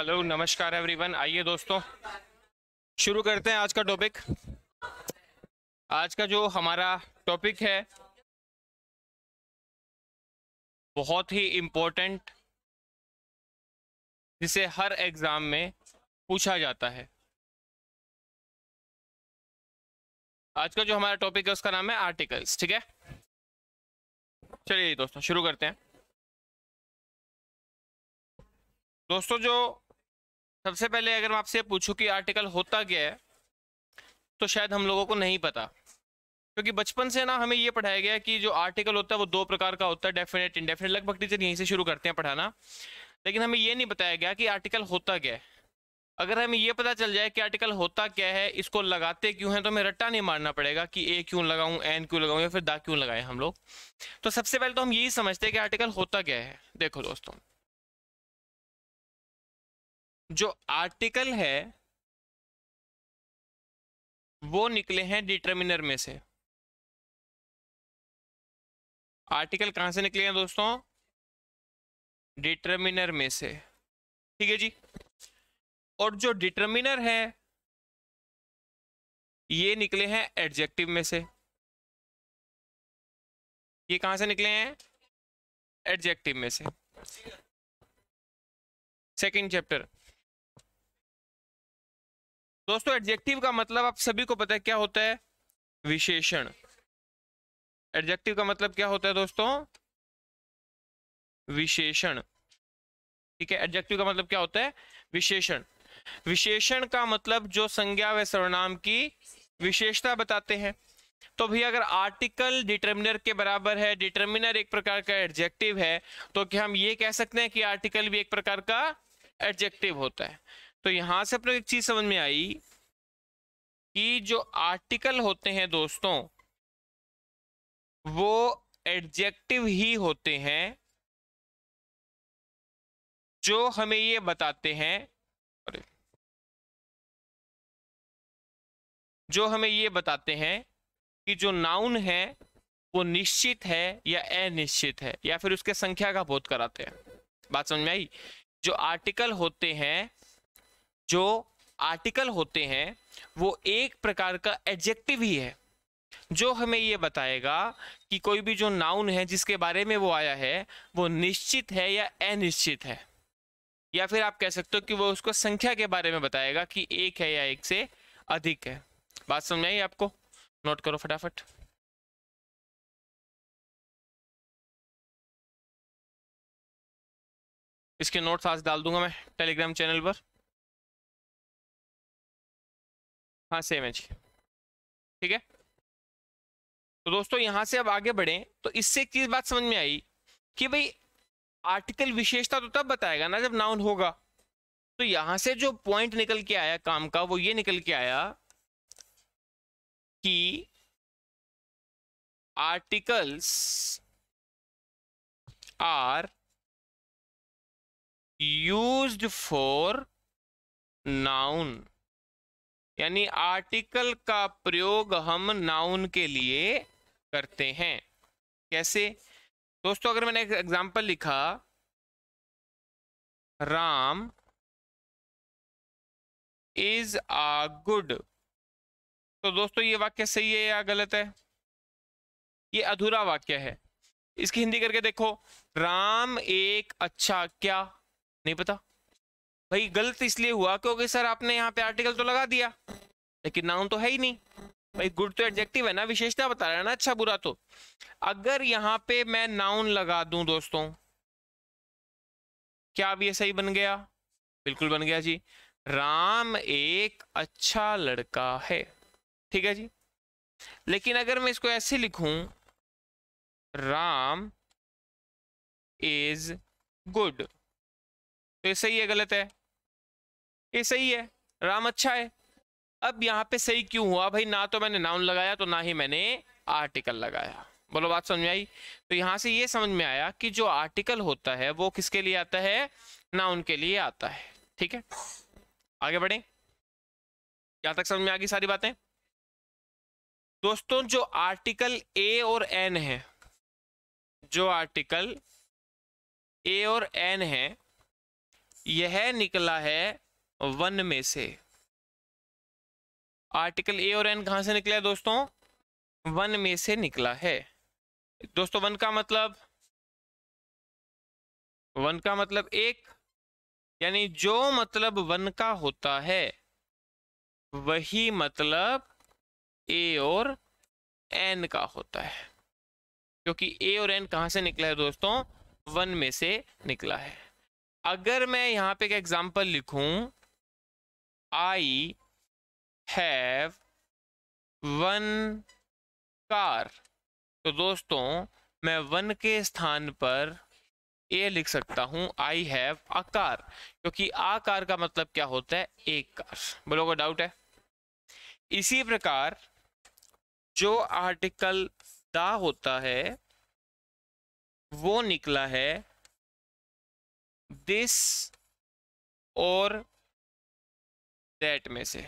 Hello नमस्कार everyone आइए दोस्तों शुरू करते हैं आज का टॉपिक आज का जो हमारा टॉपिक है बहुत ही इम्पोर्टेंट जिसे हर एग्ज़ाम में पूछा जाता है आज का जो हमारा टॉपिक है उसका नाम है आर्टिकल्स ठीक है चलिए दोस्तों शुरू करते हैं दोस्तों जो सबसे पहले अगर मैं आपसे पूछूं कि आर्टिकल होता क्या है तो शायद हम लोगों को नहीं पता क्योंकि बचपन से ना हमें ये पढ़ाया गया कि जो आर्टिकल होता है वो दो प्रकार का होता है डेफिनेट इनडेफिनेट लगभग टीचर यहीं से शुरू करते हैं पढ़ाना लेकिन हमें ये नहीं बताया गया कि आर्टिकल होता क्या है अगर हमें ये पता चल जाए कि आर्टिकल होता क्या है इसको लगाते क्यों है तो हमें रट्टा नहीं मारना पड़ेगा कि ए क्यों लगाऊं एन क्यों लगाऊं या फिर दा क्यों लगाएं हम लोग तो सबसे पहले तो हम यही समझते हैं कि आर्टिकल होता क्या है देखो दोस्तों जो आर्टिकल है वो निकले हैं डिटर्मिनर में से आर्टिकल कहां से निकले हैं दोस्तों डिटर्मिनर में से ठीक है जी और जो डिटर्मिनर है ये निकले हैं एडजेक्टिव में से ये कहां से निकले हैं एडजेक्टिव में से सेकंड चैप्टर दोस्तों एडजेक्टिव का मतलब आप सभी को पता है क्या होता है विशेषण एडजेक्टिव का मतलब क्या होता है दोस्तों विशेषण ठीक है एडजेक्टिव का मतलब क्या होता है विशेषण विशेषण का मतलब जो संज्ञा व सर्वनाम की विशेषता बताते हैं तो भैया अगर आर्टिकल डिटर्मिनर के बराबर है डिटर्मिनर एक प्रकार का एडजेक्टिव है तो क्या हम ये कह सकते हैं कि आर्टिकल भी एक प्रकार का एडजेक्टिव होता है तो यहां से अपने एक चीज़ समझ में आई कि जो आर्टिकल होते हैं दोस्तों वो एडजेक्टिव ही होते हैं जो हमें ये बताते हैं जो हमें ये बताते हैं कि जो नाउन है वो निश्चित है या अनिश्चित है या फिर उसके संख्या का बोध कराते हैं बात समझ में आई जो आर्टिकल होते हैं जो आर्टिकल होते हैं वो एक प्रकार का एडजेक्टिव ही है जो हमें ये बताएगा कि कोई भी जो नाउन है जिसके बारे में वो आया है वो निश्चित है या अनिश्चित है या फिर आप कह सकते हो कि वो उसको संख्या के बारे में बताएगा कि एक है या एक से अधिक है बात समझ आई आपको नोट करो फटाफट इसके नोट्स आज डाल दूंगा मैं टेलीग्राम चैनल पर हाँ सेम एच ठीक है तो दोस्तों यहां से अब आगे बढ़ें तो इससे एक चीज़ बात समझ में आई कि भाई आर्टिकल विशेषता तो तब बताएगा ना जब नाउन होगा तो यहां से जो पॉइंट निकल के आया काम का वो ये निकल के आया कि articles are used for noun यानी आर्टिकल का प्रयोग हम नाउन के लिए करते हैं कैसे दोस्तों अगर मैंने एक एग्जाम्पल लिखा राम इज आ गुड तो दोस्तों ये वाक्य सही है या गलत है ये अधूरा वाक्य है इसकी हिंदी करके देखो राम एक अच्छा क्या नहीं पता भाई गलत इसलिए हुआ क्योंकि सर आपने यहाँ पे आर्टिकल तो लगा दिया लेकिन नाउन तो है ही नहीं भाई गुड तो एडजेक्टिव है ना विशेषता बता रहा है ना अच्छा बुरा तो अगर यहाँ पे मैं नाउन लगा दू दोस्तों क्या अब ये सही बन गया बिल्कुल बन गया जी राम एक अच्छा लड़का है ठीक है जी लेकिन अगर मैं इसको ऐसे लिखूं राम इज गुड तो ये सही है गलत है ये सही है राम अच्छा है अब यहाँ पे सही क्यों हुआ भाई ना तो मैंने नाउन लगाया तो ना ही मैंने आर्टिकल लगाया बोलो बात समझ में आई तो यहाँ से ये समझ में आया कि जो आर्टिकल होता है वो किसके लिए आता है नाउन के लिए आता है ठीक है आगे बढ़े क्या तक समझ में आ गई सारी बातें दोस्तों जो आर्टिकल ए और एन है जो आर्टिकल ए और एन है यह निकला है वन में से आर्टिकल ए और एन कहां से निकला है दोस्तों वन में से निकला है दोस्तों वन का मतलब वन का मतलब एक यानी जो मतलब वन का होता है वही मतलब ए और एन का होता है क्योंकि ए और एन कहां से निकला है दोस्तों वन में से निकला है अगर मैं यहाँ पे एक एग्जांपल लिखूं आई हैव वन कार तो दोस्तों मैं वन के स्थान पर ए लिख सकता हूँ आई हैव अ कार क्योंकि आ कार का मतलब क्या होता है एक कार बोलो को डाउट है इसी प्रकार जो आर्टिकल द होता है वो निकला है दिस और दैट में से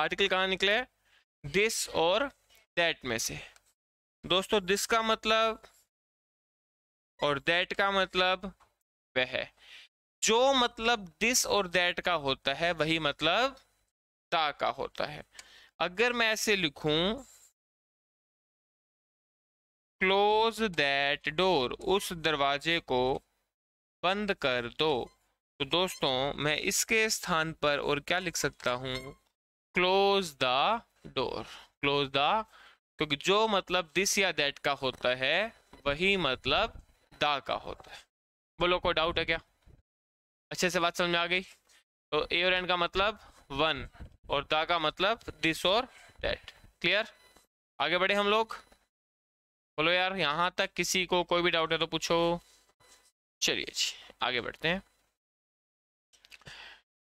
आर्टिकल कहाँ निकले दिस और दैट में से दोस्तों दिस का मतलब और दैट का मतलब वह है जो मतलब दिस और दैट का होता है वही मतलब ता का होता है अगर मैं ऐसे लिखूं क्लोज दैट डोर उस दरवाजे को बंद कर दो तो दोस्तों मैं इसके स्थान पर और क्या लिख सकता हूँ close the door close the क्योंकि जो मतलब दिस या दैट का होता है वही मतलब दा का होता है बोलो कोई डाउट है क्या अच्छे से बात समझ में आ गई तो ए और एन का मतलब वन और दा का मतलब दिस और दैट क्लियर आगे बढ़े हम लोग बोलो यार यहाँ तक किसी को कोई भी डाउट है तो पूछो चलिए जी आगे बढ़ते हैं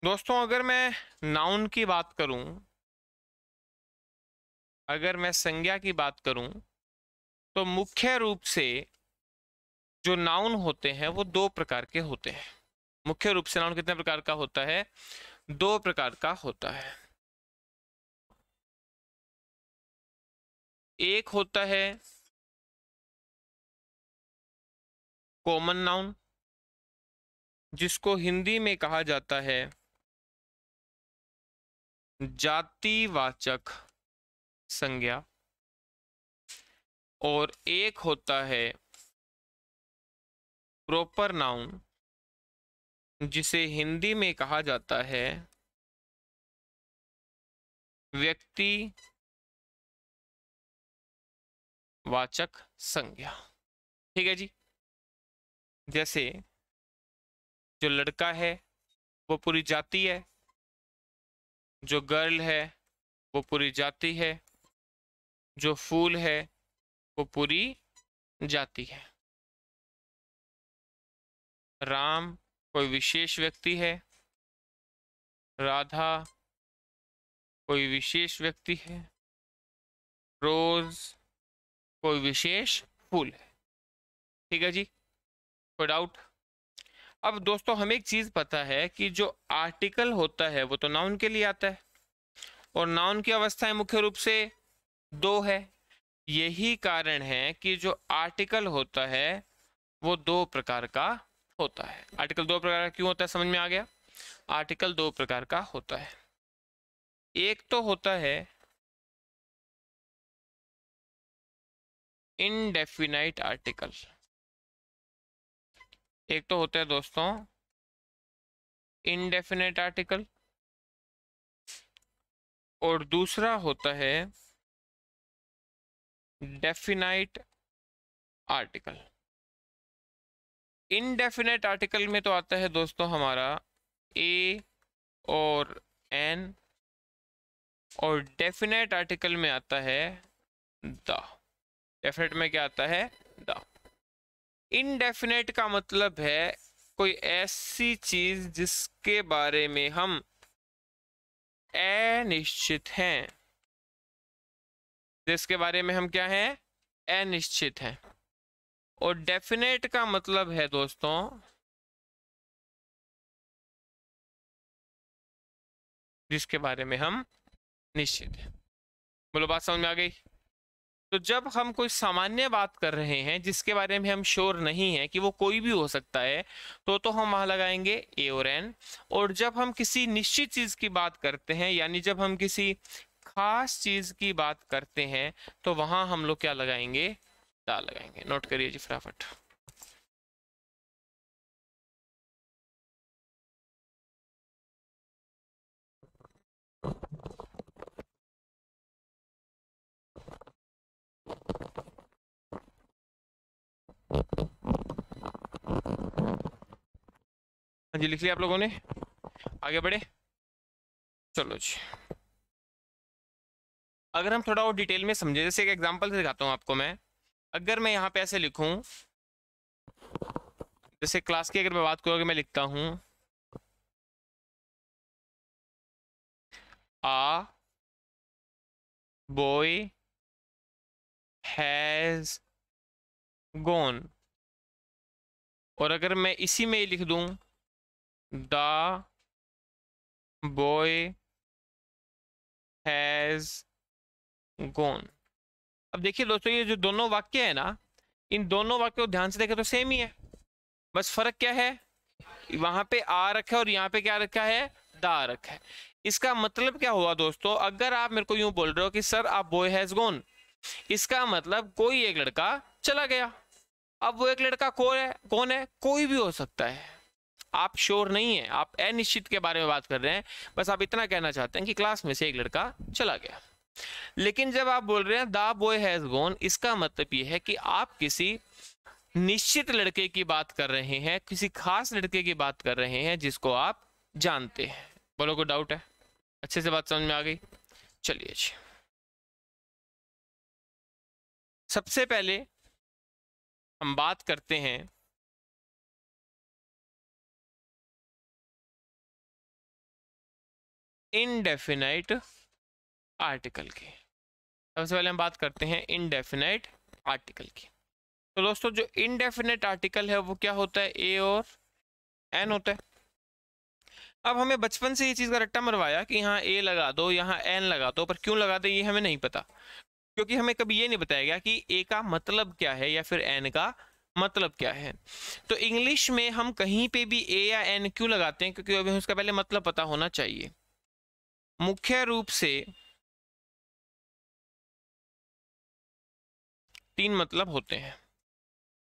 दोस्तों अगर मैं नाउन की बात करूं अगर मैं संज्ञा की बात करूं तो मुख्य रूप से जो नाउन होते हैं वो दो प्रकार के होते हैं मुख्य रूप से नाउन कितने प्रकार का होता है दो प्रकार का होता है एक होता है कॉमन नाउन जिसको हिंदी में कहा जाता है जातिवाचक संज्ञा और एक होता है प्रॉपर नाउन जिसे हिंदी में कहा जाता है व्यक्ति वाचक संज्ञा ठीक है जी जैसे जो लड़का है वो पूरी जाति है जो गर्ल है वो पूरी जाति है जो फूल है वो पूरी जाति है राम कोई विशेष व्यक्ति है राधा कोई विशेष व्यक्ति है रोज कोई विशेष फूल है ठीक है जी कोई डाउट अब दोस्तों हमें एक चीज़ पता है कि जो आर्टिकल होता है वो तो नाउन के लिए आता है और नाउन की अवस्थाएं मुख्य रूप से दो है यही कारण है कि जो आर्टिकल होता है वो दो प्रकार का होता है आर्टिकल दो प्रकार का क्यों होता है समझ में आ गया आर्टिकल दो प्रकार का होता है एक तो होता है इनडेफिनाइट आर्टिकल एक तो होता है दोस्तों इनडेफिनेट आर्टिकल और दूसरा होता है डेफिनाइट आर्टिकल इनडेफिनेट आर्टिकल में तो आता है दोस्तों हमारा ए और एन और डेफिनेट आर्टिकल में आता है द डेफिनेट में क्या आता है द इनडेफिनेट का मतलब है कोई ऐसी चीज जिसके बारे में हम अनिश्चित हैं जिसके बारे में हम क्या हैं अनिश्चित हैं और डेफिनेट का मतलब है दोस्तों जिसके बारे में हम निश्चित हैं बोलो बात समझ में आ गई तो जब हम कोई सामान्य बात कर रहे हैं जिसके बारे में हम श्योर नहीं है कि वो कोई भी हो सकता है तो तो हम वहां लगाएंगे ए और एन और जब हम किसी निश्चित चीज की बात करते हैं यानी जब हम किसी खास चीज की बात करते हैं तो वहां हम लोग क्या लगाएंगे दा लगाएंगे नोट करिए जी फटाफट हाँ जी लिख लिया आप लोगों ने आगे बढ़े चलो जी अगर हम थोड़ा और डिटेल में समझे जैसे एक एग्जांपल से दिखाता हूँ आपको मैं अगर मैं यहाँ पे ऐसे लिखूँ जैसे क्लास की अगर मैं बात करूँ अगर मैं लिखता हूँ आ बॉय हैज गोन और अगर मैं इसी में लिख दूं द बॉय हैज गोन अब देखिए दोस्तों ये जो दोनों वाक्य है ना इन दोनों वाक्यों को ध्यान से देखें तो सेम ही है बस फर्क क्या है वहां पे आ रखा है और यहाँ पे क्या रखा है दा रखा है इसका मतलब क्या हुआ दोस्तों अगर आप मेरे को यूं बोल रहे हो कि सर आप बॉय हैज गोन इसका मतलब कोई एक लड़का चला गया अब वो एक लड़का कौन है कौन है कोई भी हो सकता है आप शोर नहीं है आप अनिश्चित के बारे में बात कर रहे हैं बस आप इतना कहना चाहते हैं कि क्लास में से एक लड़का चला गया लेकिन जब आप बोल रहे हैं द बॉय हैज गोन इसका मतलब यह है कि आप किसी निश्चित लड़के की बात कर रहे हैं किसी खास लड़के की बात कर रहे हैं जिसको आप जानते हैं बोलो को डाउट है अच्छे से बात समझ में आ गई चलिए जी सबसे पहले हम बात करते हैं इनडेफिनाइट आर्टिकल की सबसे पहले हम बात करते हैं इनडेफिनाइट आर्टिकल की तो दोस्तों जो इनडेफिनेट आर्टिकल है वो क्या होता है ए और एन होता है अब हमें बचपन से ये चीज़ का रट्टा मरवाया कि यहाँ ए लगा दो यहाँ एन लगा दो पर क्यों लगा दो ये हमें नहीं पता क्योंकि हमें कभी ये नहीं बताया गया कि ए का मतलब क्या है या फिर एन का मतलब क्या है तो इंग्लिश में हम कहीं पे भी ए या एन क्यों लगाते हैं क्योंकि अभी उसका पहले मतलब पता होना चाहिए मुख्य रूप से तीन मतलब होते हैं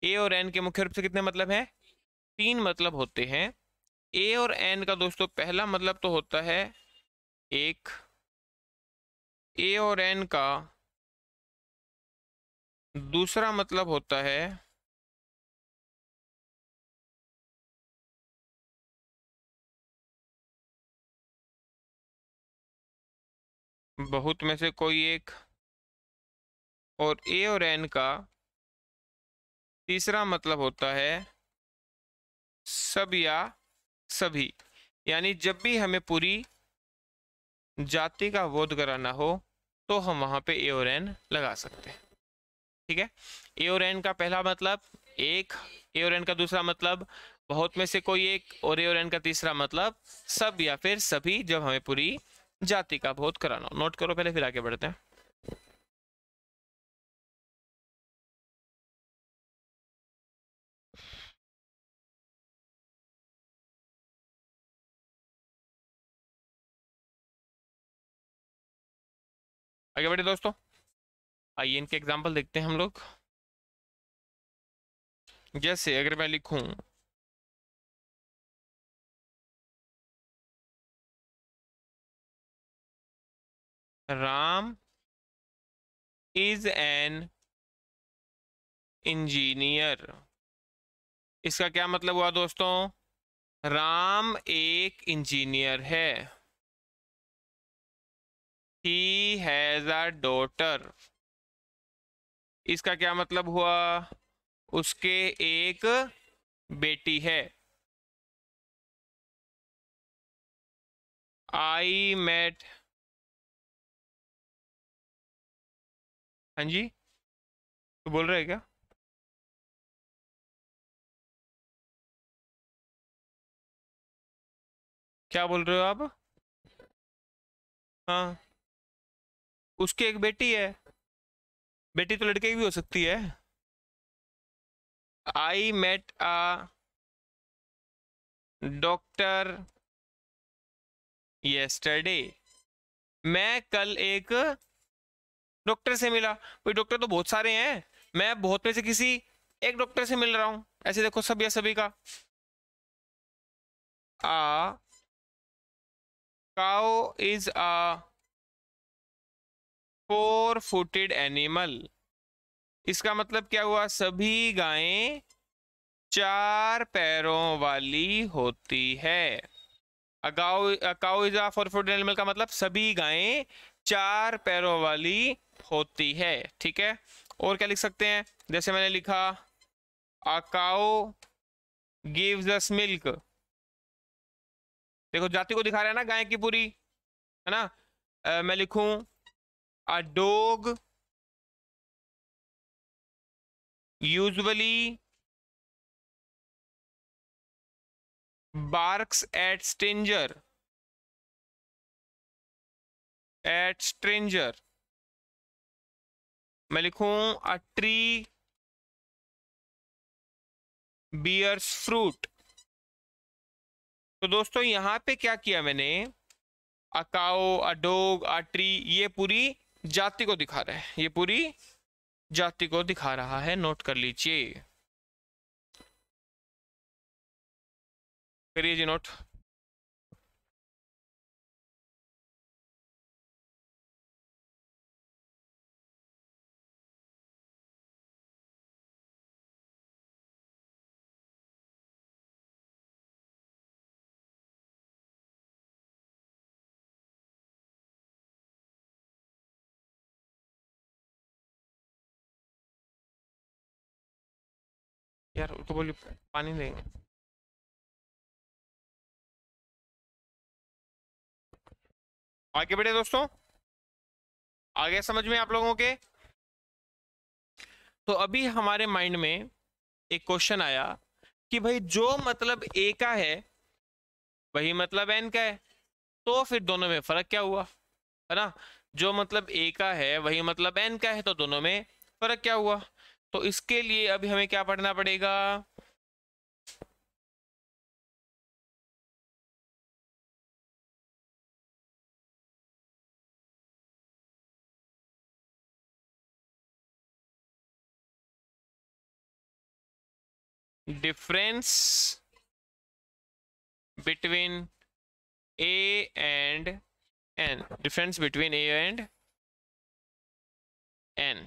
ए और एन के मुख्य रूप से कितने मतलब हैं तीन मतलब होते हैं ए और एन का दोस्तों पहला मतलब तो होता है एक ए और एन का दूसरा मतलब होता है बहुत में से कोई एक और ए और एन का तीसरा मतलब होता है सब या सभी यानी जब भी हमें पूरी जाति का बोध कराना हो तो हम वहां पे ए और एन लगा सकते हैं ठीक है ए और एन का पहला मतलब एक ए और एन का दूसरा मतलब बहुत में से कोई एक और ए और एन का तीसरा मतलब सब या फिर सभी जब हमें पूरी जाति का बहुत कराना नोट करो पहले फिर आगे बढ़ते हैं आगे बढ़े दोस्तों आइए इनके एग्जाम्पल देखते हैं हम लोग जैसे अगर मैं लिखूं राम इज एन इंजीनियर इसका क्या मतलब हुआ दोस्तों राम एक इंजीनियर है ही हैज अ डॉटर इसका क्या मतलब हुआ उसके एक बेटी है आई मेट हाँ जी तो बोल रहे हैं क्या क्या बोल रहे हो आप हाँ उसकी एक बेटी है बेटी तो लड़के की भी हो सकती है I met a doctor yesterday मैं कल एक डॉक्टर से मिला कोई डॉक्टर तो बहुत सारे हैं मैं बहुत में से किसी एक डॉक्टर से मिल रहा हूं ऐसे देखो सब या सभी का a cow is a four footed animal इसका मतलब क्या हुआ सभी गायें चार पैरों वाली होती है a cow a cow four footed animal का मतलब सभी गायें चार पैरों वाली होती है ठीक है और क्या लिख सकते हैं जैसे मैंने लिखा अकाउ गिव्स अस मिल्क देखो जाति को दिखा रहा है ना गाय की पूरी है ना आ, मैं लिखूं a dog usually barks at stranger at stranger मैं लिखू अ ट्री बियर्स फ्रूट तो दोस्तों यहां पे क्या किया मैंने अकाओ अडोग डोग अ ट्री ये पूरी जाति को दिखा रहा है ये पूरी जाति को दिखा रहा है नोट कर लीजिए करिए जी नोट यार उनको बोलिए पानी देंगे आगे बढ़े दोस्तों आगे समझ में आप लोगों के तो अभी हमारे माइंड में एक क्वेश्चन आया कि भाई जो मतलब ए का है वही मतलब एन का है तो फिर दोनों में फर्क क्या हुआ है ना जो मतलब ए का है वही मतलब एन का है तो दोनों में फर्क क्या हुआ तो इसके लिए अभी हमें क्या पढ़ना पड़ेगा difference between a and an difference between a and an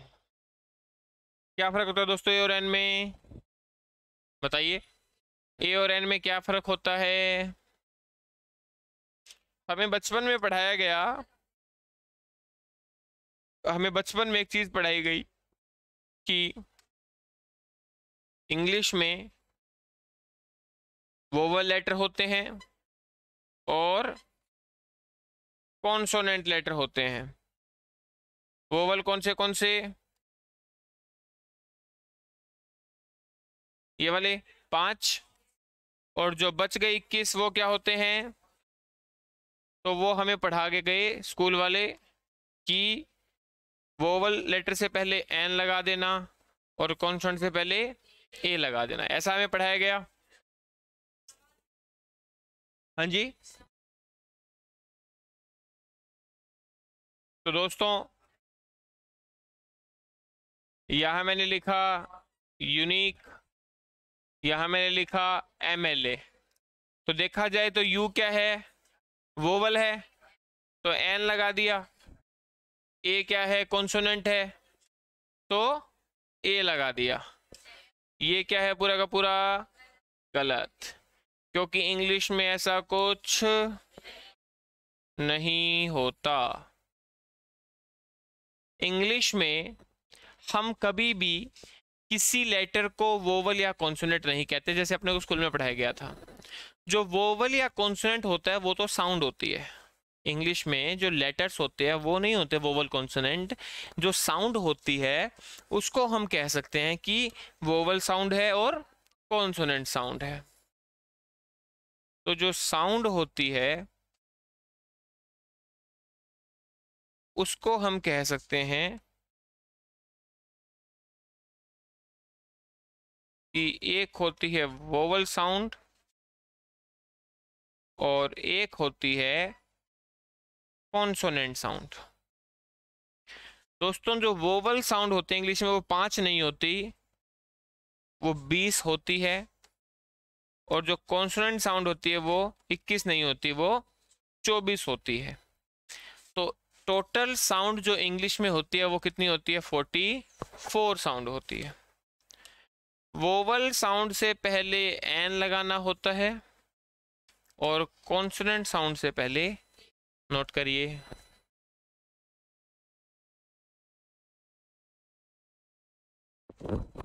क्या फ़र्क होता है दोस्तों ए और एन में बताइए ए और एन में क्या फ़र्क होता है हमें बचपन में पढ़ाया गया हमें बचपन में एक चीज़ पढ़ाई गई कि इंग्लिश में वोवल लेटर होते हैं और कॉन्सोनेंट लेटर होते हैं वोवल कौन से कौन से ये वाले पांच और जो बच गए इक्कीस वो क्या होते हैं तो वो हमें पढ़ा के गए स्कूल वाले कि वोवल लेटर से पहले एन लगा देना और कॉन्सोनेंट से पहले ए लगा देना ऐसा हमें पढ़ाया गया हाँ जी तो दोस्तों यहां मैंने लिखा यूनिक यहाँ मैंने लिखा एम एल ए तो देखा जाए तो यू क्या है वोवल है तो एन लगा दिया ए क्या है कॉन्सोनेंट है तो ए लगा दिया ये क्या है पूरा का पूरा गलत क्योंकि इंग्लिश में ऐसा कुछ नहीं होता इंग्लिश में हम कभी भी किसी लेटर को वोवल या कॉन्सोनेंट नहीं कहते जैसे अपने को स्कूल में पढ़ाया गया था जो वोवल या कॉन्सोनेंट होता है वो तो साउंड होती है इंग्लिश में जो लेटर्स होते हैं वो नहीं होते वोवल कॉन्सोनेंट जो साउंड होती है उसको हम कह सकते हैं कि वोवल साउंड है और कॉन्सोनेंट साउंड है तो जो साउंड होती है उसको हम कह सकते हैं कि एक होती है वोवल साउंड और एक होती है कॉन्सोनेंट साउंड दोस्तों जो वोवल साउंड होते हैं इंग्लिश में वो पांच नहीं होती वो बीस होती है और जो कॉन्सोनेंट साउंड होती है वो इक्कीस नहीं होती वो चौबीस होती है तो टोटल साउंड जो इंग्लिश में होती है वो कितनी होती है फोर्टी फोर साउंड होती है वोवल साउंड से पहले एन लगाना होता है और कॉन्सनेंट साउंड से पहले नोट करिए Thank you.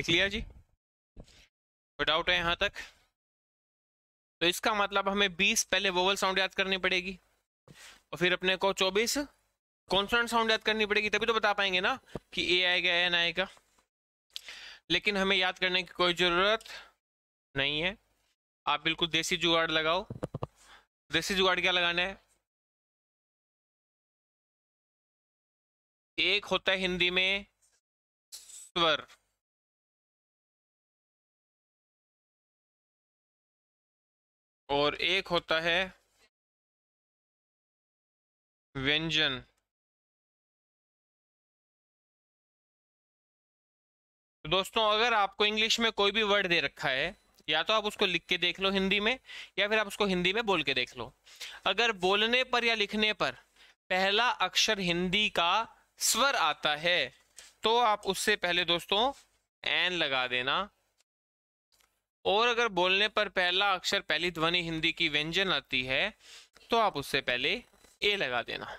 लिख लिया जी कोई डाउट है यहाँ तक तो इसका मतलब हमें 20 पहले वोवल साउंड याद करनी पड़ेगी और फिर अपने को 24 कॉन्सोनेंट साउंड याद करनी पड़ेगी तभी तो बता पाएंगे ना कि ए आएगा एन आएगा लेकिन हमें याद करने की कोई ज़रूरत नहीं है आप बिल्कुल देसी जुगाड़ लगाओ देसी जुगाड़ क्या लगाना है एक होता है हिंदी में स्वर और एक होता है व्यंजन तो दोस्तों अगर आपको इंग्लिश में कोई भी वर्ड दे रखा है या तो आप उसको लिख के देख लो हिंदी में या फिर आप उसको हिंदी में बोल के देख लो अगर बोलने पर या लिखने पर पहला अक्षर हिंदी का स्वर आता है तो आप उससे पहले दोस्तों एन लगा देना और अगर बोलने पर पहला अक्षर पहली ध्वनि हिंदी की व्यंजन आती है तो आप उससे पहले ए लगा देना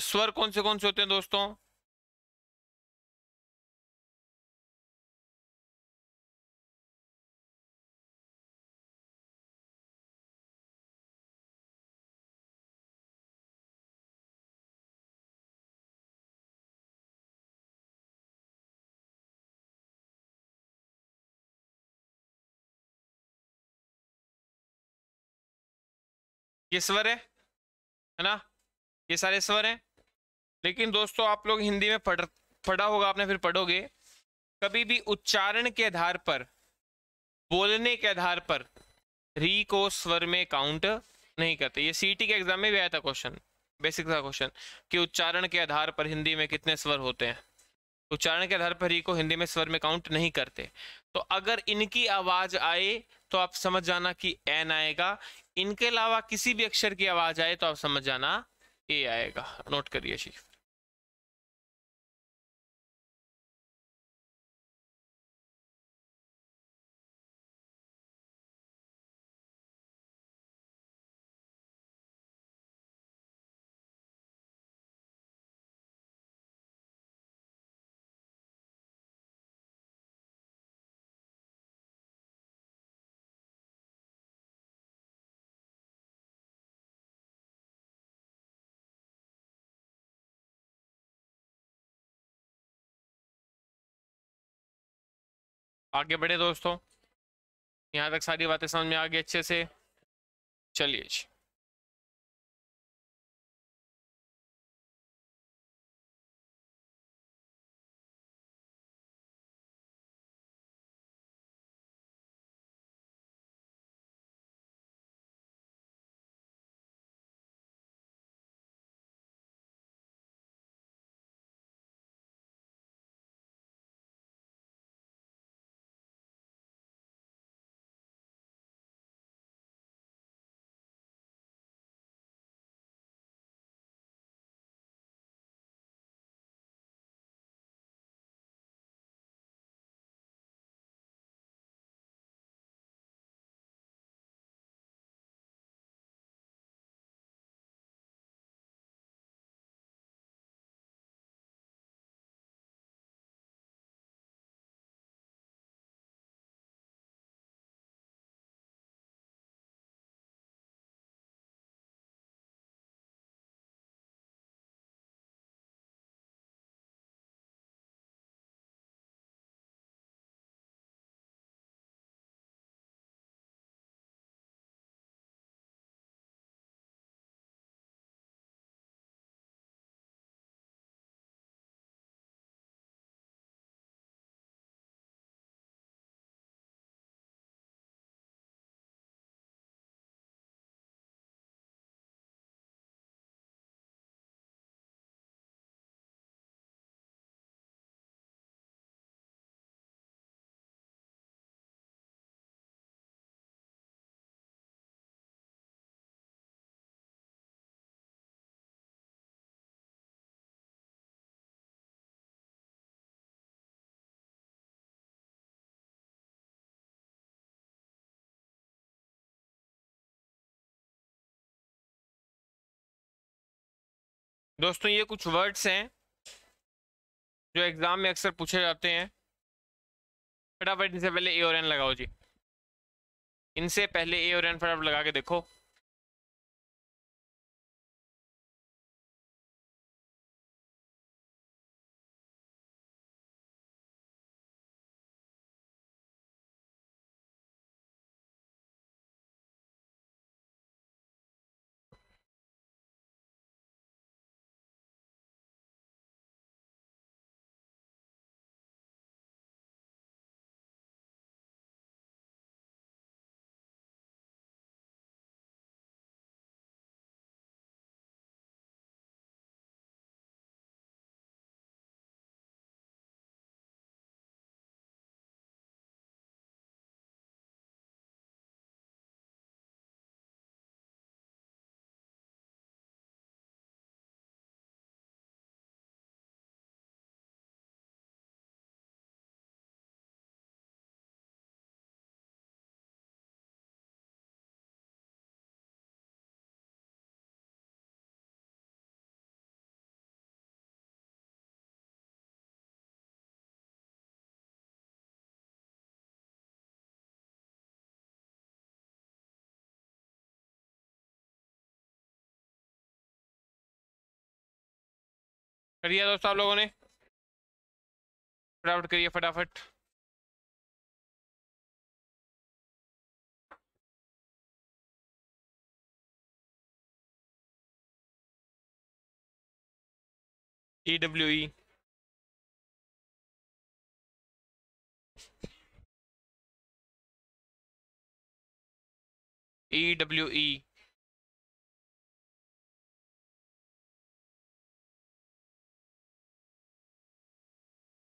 स्वर कौन से कौन से होते हैं दोस्तों ये स्वर है है ना ये सारे स्वर हैं लेकिन दोस्तों आप लोग हिंदी में पढ़ पढ़ा होगा आपने फिर पढ़ोगे कभी भी उच्चारण के आधार पर बोलने के आधार पर री को स्वर में काउंट नहीं करते ये सीटी के एग्जाम में भी आया था क्वेश्चन बेसिक था क्वेश्चन कि उच्चारण के आधार पर हिंदी में कितने स्वर होते हैं उच्चारण के आधार पर री को हिंदी में स्वर में काउंट नहीं करते तो अगर इनकी आवाज आए तो आप समझ जाना कि एन आएगा इनके अलावा किसी भी अक्षर की आवाज आए तो आप समझ जाना ए आएगा नोट करिए शीफ आगे बढ़े दोस्तों यहाँ तक सारी बातें समझ में आ गई अच्छे से चलिए दोस्तों ये कुछ वर्ड्स हैं जो एग्ज़ाम में अक्सर पूछे जाते हैं फटाफट इनसे पहले ए और एन लगाओ जी इनसे पहले ए और एन फटाफट लगा के देखो कर दिया दोस्तों आप लोगों ने फटाफट करिए फटाफट E W E E W E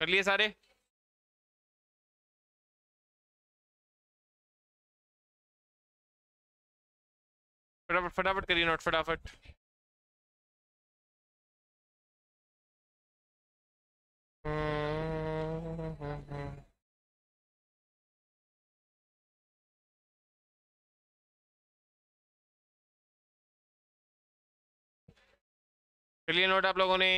कर लिए सारे फटाफट फटाफट करिए नोट फटाफट चलिए नोट आप लोगों ने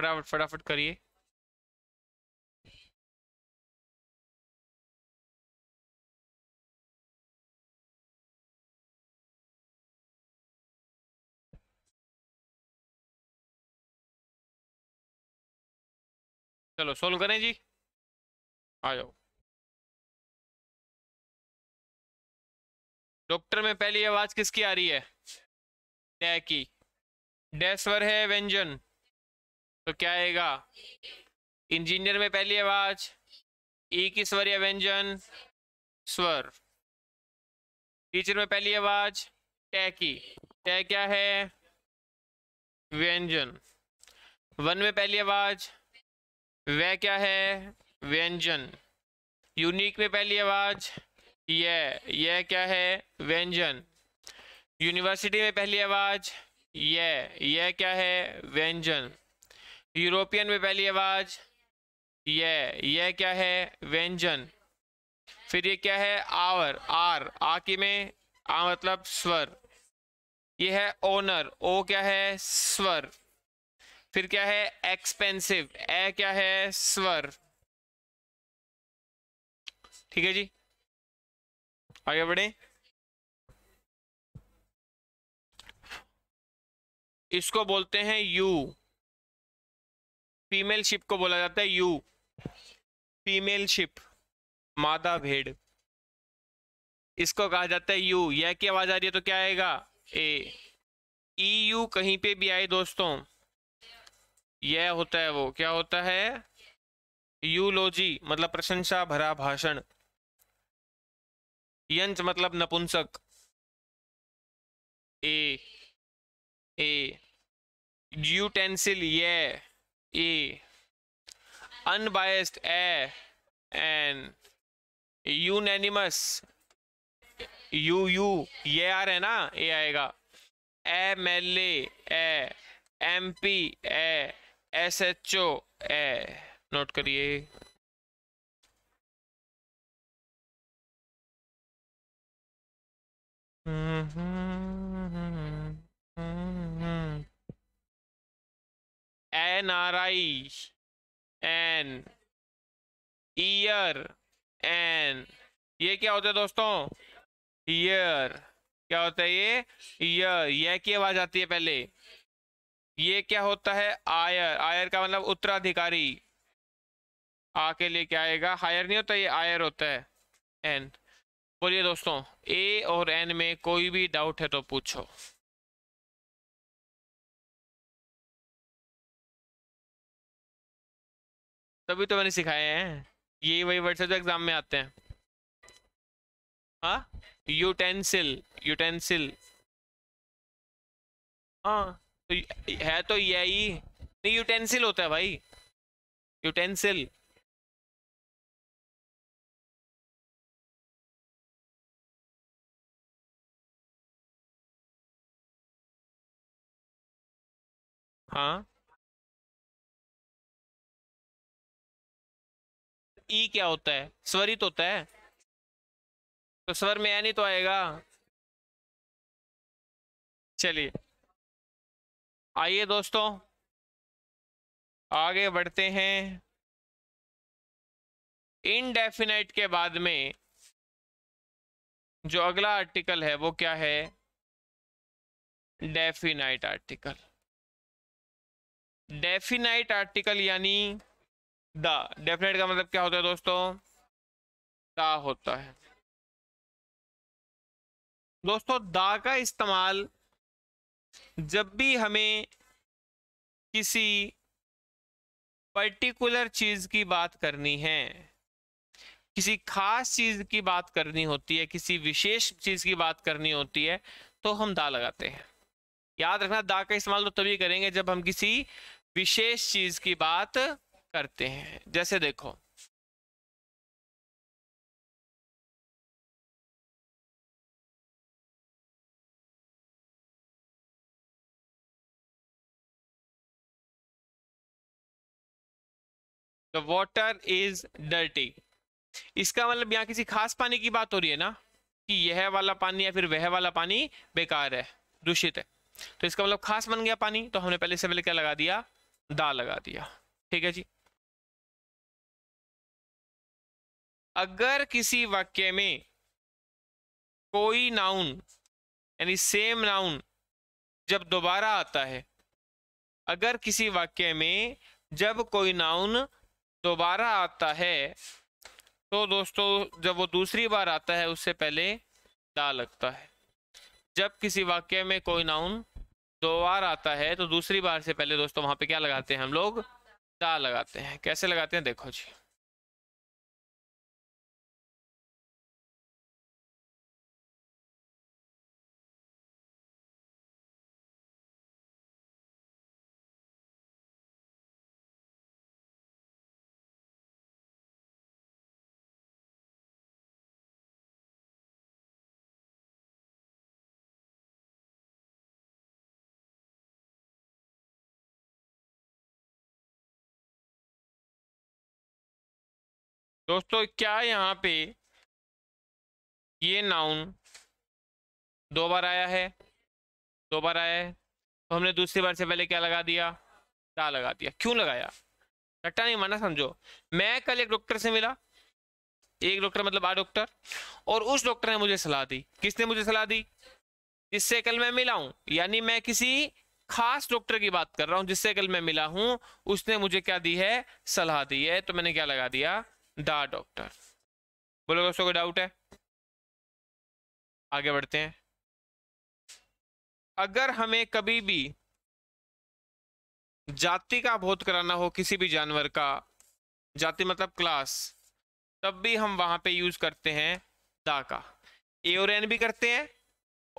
फटाफट फटाफट करिए चलो सोल्व करें जी आ जाओ डॉक्टर में पहली आवाज किसकी आ रही है डे की डेस्वर है व्यंजन तो क्या आएगा इंजीनियर में पहली आवाज ई e की स्वर या व्यंजन स्वर टीचर में पहली आवाज टै की टै क्या है व्यंजन वन में पहली आवाज व क्या है व्यंजन यूनिक में पहली आवाज यह यह क्या है व्यंजन यूनिवर्सिटी में पहली आवाज यह यह क्या है व्यंजन यूरोपियन में पहली आवाज ये ये क्या है व्यंजन फिर ये क्या है आवर आर आ की में आ मतलब स्वर ये है ओनर ओ क्या है स्वर फिर क्या है एक्सपेंसिव ए क्या है स्वर ठीक है जी आगे बढ़े इसको बोलते हैं यू फीमेल शिप को बोला जाता है यू फीमेल शिप मादा भेड़ इसको कहा जाता है यू यह की आवाज आ रही है तो क्या आएगा ए ई यू कहीं पे भी आए दोस्तों यह होता है वो क्या होता है यूलोजी मतलब प्रशंसा भरा भाषण यंच मतलब नपुंसक ए ए यूटेंसिल यह A e. unbiased A and unanimous U U ये आर है ना ए आएगा M L A M P A S H O A note करिए हम्म N R I an year an ये क्या होता है दोस्तों ईयर क्या होता है ये ईयर यह की आवाज आती है पहले ये क्या होता है आयर आयर का मतलब उत्तराधिकारी आ के लिए क्या आएगा हायर नहीं होता ये आयर होता है एन बोलिए दोस्तों ए और एन में कोई भी डाउट है तो पूछो तभी तो मैंने सिखाए हैं यही वही वर्ड्स जो एग्जाम में आते हैं हाँ यूटेंसिल यूटेंसिल हाँ तो है तो यही नहीं यूटेंसिल होता है भाई यूटेंसिल हाँ ई क्या होता है स्वरित तो होता है तो स्वर में यानी तो आएगा चलिए आइए दोस्तों आगे बढ़ते हैं इनडेफिनेट के बाद में जो अगला आर्टिकल है वो क्या है डेफिनाइट आर्टिकल डेफिनाइट आर्टिकल यानी द डेफिनेट का मतलब क्या होता है दोस्तों दा होता है दोस्तों दा का इस्तेमाल जब भी हमें किसी पर्टिकुलर चीज की बात करनी है किसी खास चीज की बात करनी होती है किसी विशेष चीज की बात करनी होती है तो हम दा लगाते हैं याद रखना दा का इस्तेमाल तो तभी करेंगे जब हम किसी विशेष चीज की बात करते हैं जैसे देखो द वॉटर इज डर्टी इसका मतलब यहाँ किसी खास पानी की बात हो रही है ना कि यह वाला पानी या फिर वह वाला पानी बेकार है दूषित है तो इसका मतलब खास बन गया पानी तो हमने पहले से पहले क्या लगा दिया दा लगा दिया ठीक है जी अगर किसी वाक्य में कोई नाउन यानी सेम नाउन जब दोबारा आता है अगर किसी वाक्य में जब कोई नाउन दोबारा आता है तो दोस्तों जब वो दूसरी बार आता है उससे पहले दा लगता है जब किसी वाक्य में कोई नाउन दो बार आता है तो दूसरी बार से पहले दोस्तों वहां पे क्या लगाते हैं हम लोग दा लगाते हैं कैसे लगाते हैं देखो जी दोस्तों क्या यहाँ पे ये नाउन दो बार आया है दो बार आया है तो हमने दूसरी बार से पहले क्या लगा दिया दा लगा दिया क्यों लगाया रट्टा नहीं माना समझो मैं कल एक डॉक्टर से मिला एक डॉक्टर मतलब आ डॉक्टर और उस डॉक्टर ने मुझे सलाह दी किसने मुझे सलाह दी जिससे कल मैं मिला हूँ यानी मैं किसी खास डॉक्टर की बात कर रहा हूँ जिससे कल मैं मिला हूँ उसने मुझे क्या दी है सलाह दी है तो मैंने क्या लगा दिया द डॉक्टर बोलो दोस्तों को डाउट है आगे बढ़ते हैं अगर हमें कभी भी जाति का बोध कराना हो किसी भी जानवर का जाति मतलब क्लास तब भी हम वहां पे यूज करते हैं दा का ए और एन भी करते हैं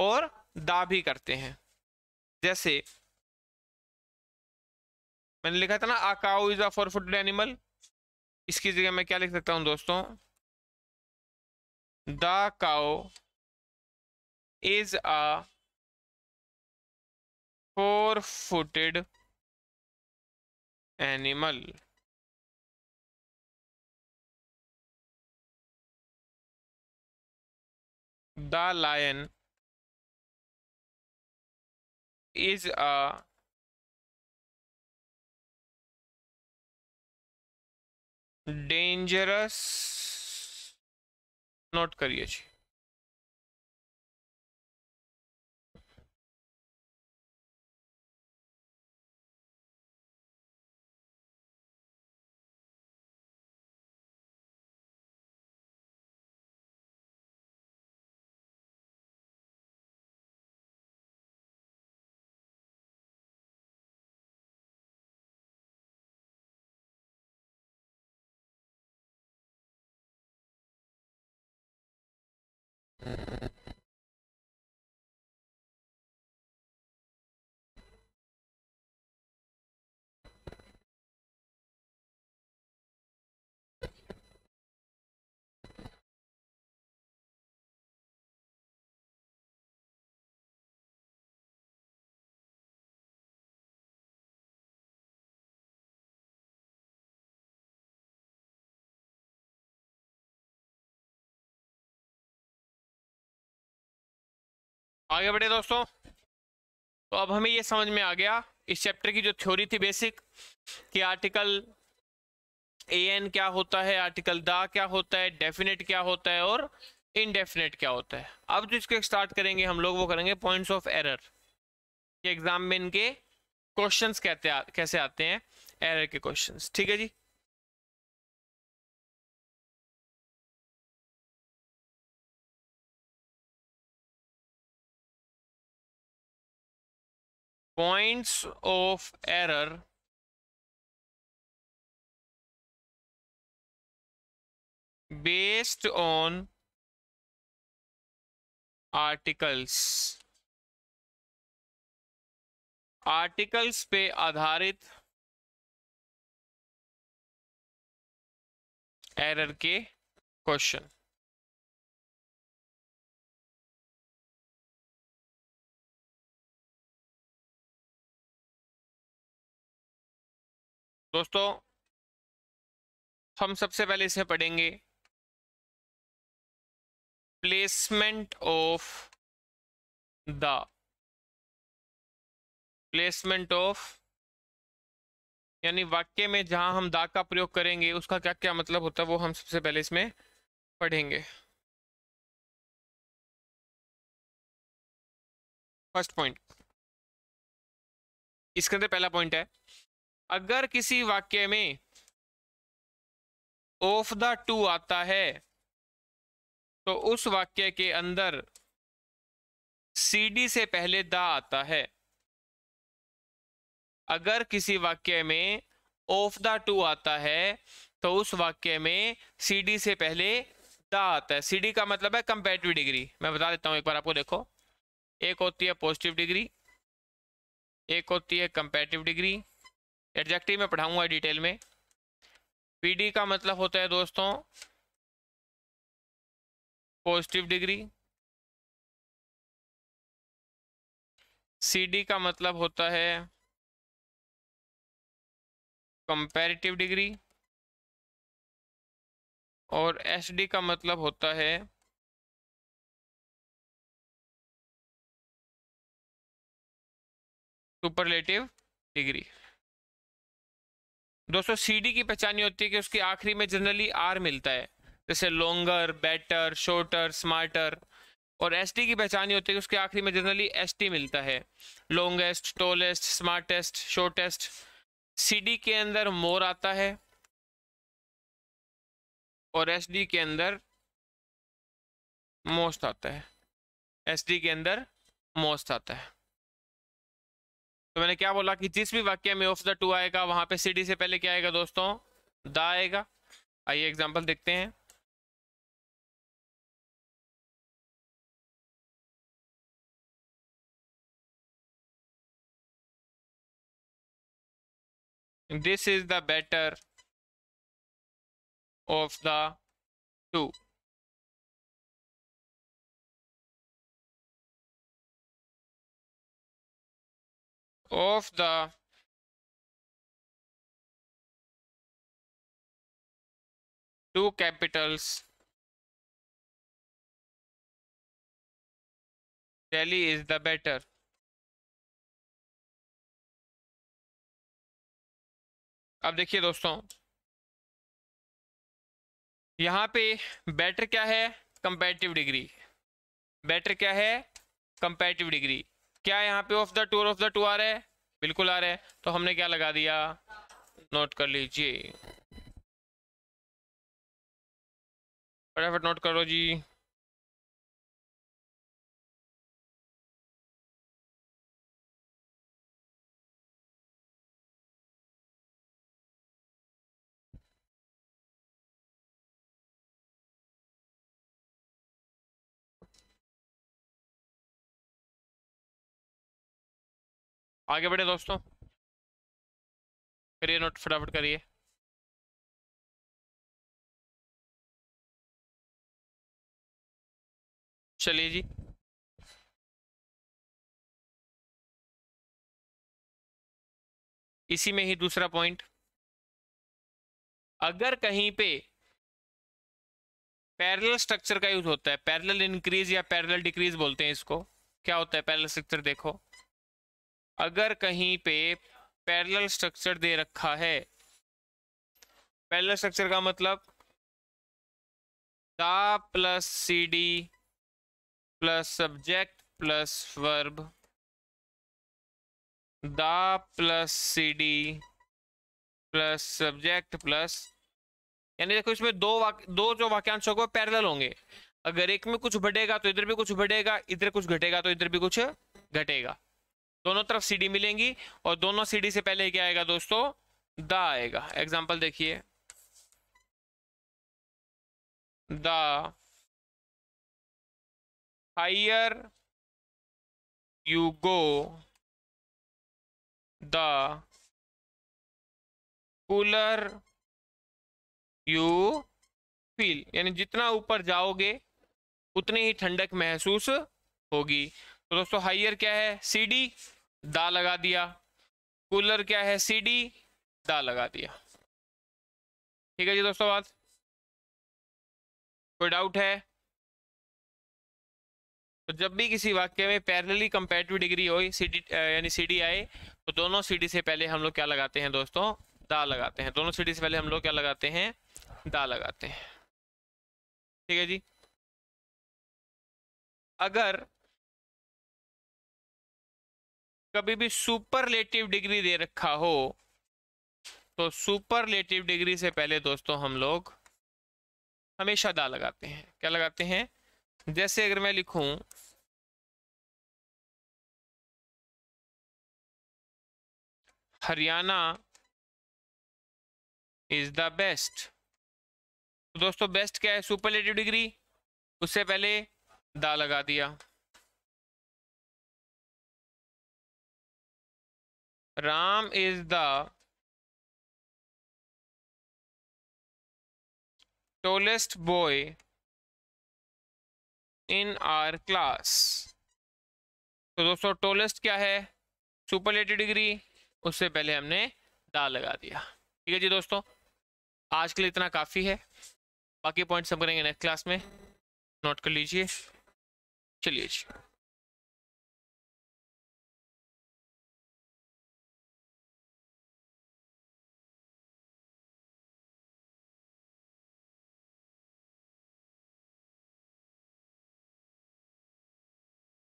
और दा भी करते हैं जैसे मैंने लिखा था ना a cow is a four footed animal इसकी जगह मैं क्या लिख सकता हूं दोस्तों the cow is a four footed animal the lion is a dangerous note करिए जी Thank you. आगे बढ़े दोस्तों तो अब हमें यह समझ में आ गया इस चैप्टर की जो थ्योरी थी बेसिक कि आर्टिकल ए एन क्या होता है आर्टिकल दा क्या होता है डेफिनेट क्या होता है और इनडेफिनेट क्या होता है अब जो इसको स्टार्ट करेंगे हम लोग वो करेंगे पॉइंट्स ऑफ एरर एग्जाम में इनके क्वेश्चंस कहते कैसे आते हैं एरर के क्वेश्चंस ठीक है जी points of error based on articles articles पे आधारित एरर के क्वेश्चन दोस्तों हम सबसे पहले इसे पढ़ेंगे placement of the placement of यानी वाक्य में जहां हम दा का प्रयोग करेंगे उसका क्या क्या मतलब होता है वो हम सबसे पहले इसमें पढ़ेंगे फर्स्ट पॉइंट इसके अंदर पहला पॉइंट है अगर किसी वाक्य में ऑफ द टू आता है तो उस वाक्य के अंदर सी डी से पहले द आता है अगर किसी वाक्य में ऑफ द टू आता है तो उस वाक्य में सी डी से पहले द आता है सी डी का मतलब है कंपेटिव डिग्री मैं बता देता हूं एक बार आपको देखो एक होती है पॉजिटिव डिग्री एक होती है कंपेटिव डिग्री एडजेक्टिव में पढ़ाऊंगा डिटेल में पीडी का मतलब होता है दोस्तों पॉजिटिव डिग्री सीडी का मतलब होता है कंपैरेटिव डिग्री और एसडी का मतलब होता है सुपरलेटिव डिग्री दोस्तों सीडी की पहचानी होती है कि उसके आखिरी में जनरली आर मिलता है जैसे लॉन्गर बेटर शोर्टर स्मार्टर और एस की पहचानी होती है कि उसके आखिरी में जनरली एस मिलता है लॉन्गेस्ट टोलेस्ट स्मार्टेस्ट शोटेस्ट सी के अंदर मोर आता है और एस के अंदर मोस्ट आता है एस के अंदर मोस्ट आता है तो मैंने क्या बोला कि जिस भी वाक्य में ऑफ द टू आएगा वहां पे सी डी से पहले क्या आएगा दोस्तों द आएगा आइए एग्जाम्पल देखते हैं this is the better of the two of the two capitals Delhi is the better. अब देखिए दोस्तों यहां पे बेटर क्या है कंपेटिव डिग्री बेटर क्या है कंपेटिव डिग्री क्या यहाँ पे of the two of the two आ रहा है बिल्कुल आ रहा है तो हमने क्या लगा दिया नोट कर लीजिए फटाफट नोट करो जी आगे बढ़े दोस्तों करिए नोट फटाफट करिए चलिए जी इसी में ही दूसरा पॉइंट अगर कहीं पे पैरेलल स्ट्रक्चर का यूज होता है पैरेलल इंक्रीज या पैरेलल डिक्रीज बोलते हैं इसको क्या होता है पैरेलल स्ट्रक्चर देखो अगर कहीं पे पैरेलल स्ट्रक्चर दे रखा है पैरेलल स्ट्रक्चर का मतलब the plus C D plus subject plus verb the plus C D plus subject plus यानी देखो इसमें दो वाक, दो जो वाक्यांशों को पैरेलल होंगे अगर एक में कुछ बढ़ेगा तो इधर भी कुछ बढ़ेगा इधर कुछ घटेगा तो इधर भी कुछ घटेगा दोनों तरफ सीडी मिलेंगी और दोनों सीडी से पहले क्या आएगा दोस्तों द आएगा एग्जाम्पल देखिए the higher you go the cooler you feel यानी जितना ऊपर जाओगे उतनी ही ठंडक महसूस होगी तो दोस्तों हाइयर क्या है सी डी दा लगा दिया कूलर क्या है सी डी दा लगा दिया ठीक है जी दोस्तों बात कोई डाउट है तो जब भी किसी वाक्य में पैरेलली कंपेरेटिव डिग्री हो सी डी यानी सी डी आए तो दोनों सी डी से पहले हम लोग क्या लगाते हैं दोस्तों दा लगाते हैं दोनों सी डी से पहले हम लोग क्या लगाते हैं दा लगाते हैं ठीक है जी अगर कभी भी सुपरलेटिव डिग्री दे रखा हो तो सुपरलेटिव डिग्री से पहले दोस्तों हम लोग हमेशा दा लगाते हैं क्या लगाते हैं जैसे अगर मैं लिखूं हरियाणा इज द बेस्ट दोस्तों बेस्ट क्या है सुपरलेटिव डिग्री उससे पहले दा लगा दिया Ram is the tallest boy in our class तो दोस्तों टोलेस्ट क्या है सुपर एटी डिग्री उससे पहले हमने दाल लगा दिया ठीक है जी दोस्तों आज के लिए इतना काफ़ी है बाकी पॉइंट्स हम करेंगे नेक्स्ट क्लास में नोट कर लीजिए चलिए जी